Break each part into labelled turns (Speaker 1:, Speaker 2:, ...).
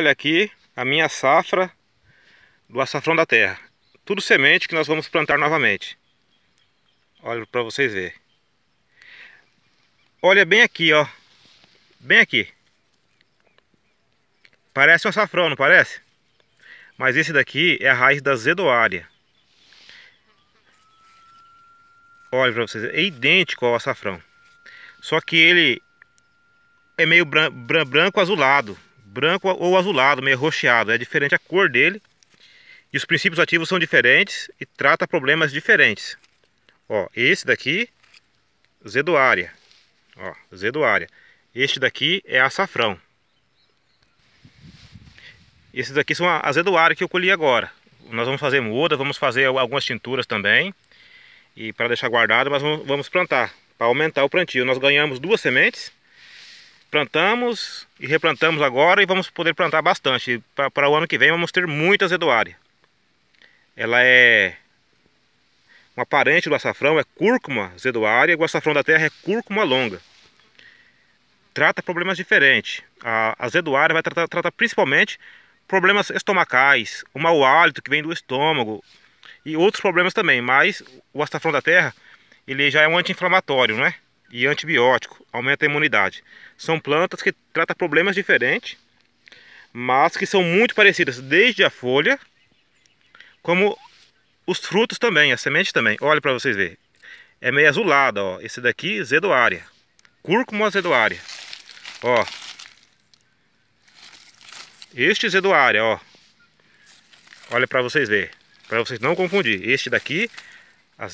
Speaker 1: Olha aqui a minha safra do açafrão da terra. Tudo semente que nós vamos plantar novamente. Olha para vocês verem. Olha bem aqui, ó. Bem aqui. Parece um açafrão, não parece? Mas esse daqui é a raiz da zedoária. Olha para vocês, é idêntico ao açafrão. Só que ele é meio branco azulado branco ou azulado, meio rocheado, é diferente a cor dele. E os princípios ativos são diferentes e trata problemas diferentes. Ó, esse daqui, zedoária. Ó, zedoária. Este daqui é açafrão. Esses daqui são as zedoária que eu colhi agora. Nós vamos fazer muda, vamos fazer algumas tinturas também. E para deixar guardado, nós vamos plantar. Para aumentar o plantio, nós ganhamos duas sementes plantamos e replantamos agora e vamos poder plantar bastante. Para o ano que vem vamos ter muita zedoária. Ela é uma parente do açafrão, é cúrcuma zedoária, o açafrão da terra é cúrcuma longa. Trata problemas diferentes. A, a zedoária vai tratar, tratar principalmente problemas estomacais, o mau hálito que vem do estômago e outros problemas também, mas o açafrão da terra ele já é um anti-inflamatório, não é? e antibiótico, aumenta a imunidade. São plantas que tratam problemas diferentes, mas que são muito parecidas desde a folha, como os frutos também, a semente também. Olha para vocês verem. É meio azulada, ó. Esse daqui, zedoária. Cúrcuma zedoária. Ó. Este zedoária, ó. Olha para vocês verem. Para vocês não confundir. Este daqui a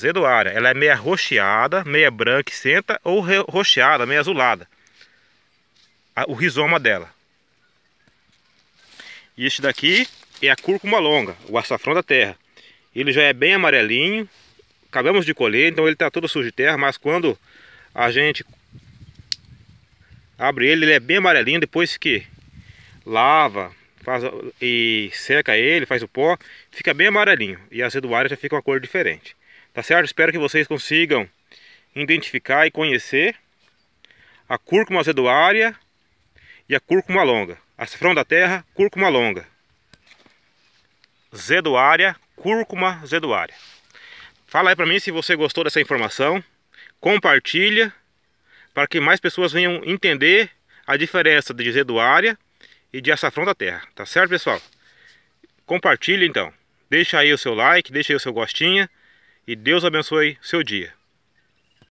Speaker 1: ela é meia rocheada, meia branca e senta ou rocheada, meia azulada. O rizoma dela. E este daqui é a cúrcuma longa, o açafrão da terra. Ele já é bem amarelinho, acabamos de colher, então ele está todo sujo de terra, mas quando a gente abre ele, ele é bem amarelinho, depois que lava faz, e seca ele, faz o pó, fica bem amarelinho. E a zedoária já fica uma cor diferente. Tá certo? Espero que vocês consigam identificar e conhecer a cúrcuma azeduária e a cúrcuma longa. Açafrão da terra, cúrcuma longa. Zeduária, cúrcuma zeduária. Fala aí para mim se você gostou dessa informação. Compartilha para que mais pessoas venham entender a diferença de zeduária e de açafrão da terra. Tá certo, pessoal? Compartilha então. Deixa aí o seu like, deixa aí o seu gostinha e Deus abençoe seu dia.